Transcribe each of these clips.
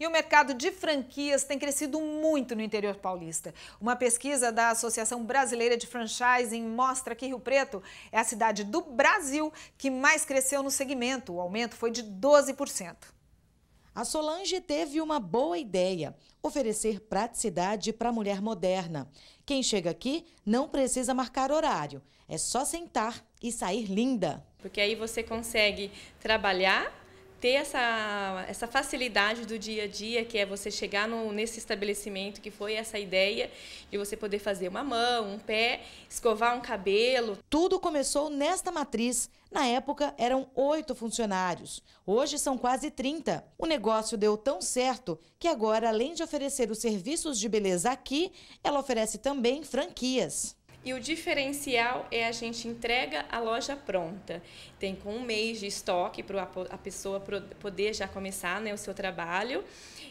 E o mercado de franquias tem crescido muito no interior paulista. Uma pesquisa da Associação Brasileira de Franchising mostra que Rio Preto é a cidade do Brasil que mais cresceu no segmento. O aumento foi de 12%. A Solange teve uma boa ideia: oferecer praticidade para a mulher moderna. Quem chega aqui não precisa marcar horário, é só sentar e sair linda. Porque aí você consegue trabalhar ter essa, essa facilidade do dia a dia, que é você chegar no, nesse estabelecimento, que foi essa ideia de você poder fazer uma mão, um pé, escovar um cabelo. Tudo começou nesta matriz. Na época eram oito funcionários, hoje são quase 30. O negócio deu tão certo que agora, além de oferecer os serviços de beleza aqui, ela oferece também franquias. E o diferencial é a gente entrega a loja pronta. Tem com um mês de estoque para a pessoa poder já começar né, o seu trabalho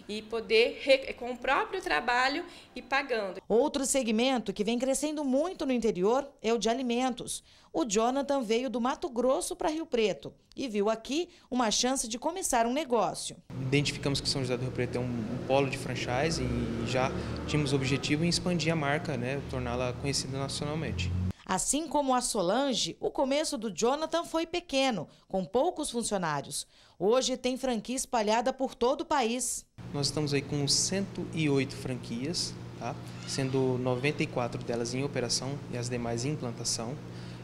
e poder, com o próprio trabalho, e pagando. Outro segmento que vem crescendo muito no interior é o de alimentos. O Jonathan veio do Mato Grosso para Rio Preto e viu aqui uma chance de começar um negócio. Identificamos que São José do Rio Preto é um, um polo de franchise e já tínhamos o objetivo em expandir a marca, né, torná-la conhecida nacionalmente profissionalmente. Assim como a Solange, o começo do Jonathan foi pequeno, com poucos funcionários. Hoje tem franquia espalhada por todo o país. Nós estamos aí com 108 franquias, tá? sendo 94 delas em operação e as demais em implantação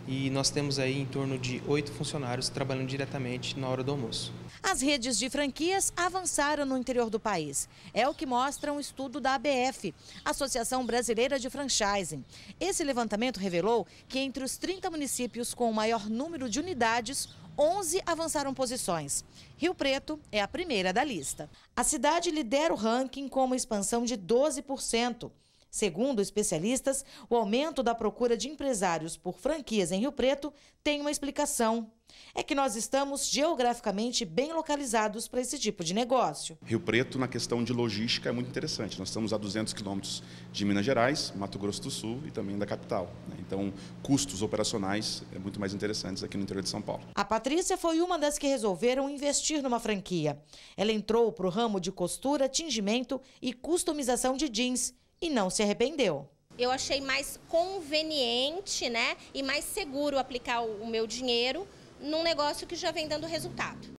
e nós temos aí em torno de oito funcionários trabalhando diretamente na hora do almoço. As redes de franquias avançaram no interior do país. É o que mostra um estudo da ABF, Associação Brasileira de Franchising. Esse levantamento revelou que entre os 30 municípios com o maior número de unidades, 11 avançaram posições. Rio Preto é a primeira da lista. A cidade lidera o ranking com uma expansão de 12%. Segundo especialistas, o aumento da procura de empresários por franquias em Rio Preto tem uma explicação. É que nós estamos geograficamente bem localizados para esse tipo de negócio. Rio Preto, na questão de logística, é muito interessante. Nós estamos a 200 quilômetros de Minas Gerais, Mato Grosso do Sul e também da capital. Né? Então, custos operacionais é muito mais interessantes aqui no interior de São Paulo. A Patrícia foi uma das que resolveram investir numa franquia. Ela entrou para o ramo de costura, tingimento e customização de jeans e não se arrependeu. Eu achei mais conveniente, né, e mais seguro aplicar o meu dinheiro num negócio que já vem dando resultado.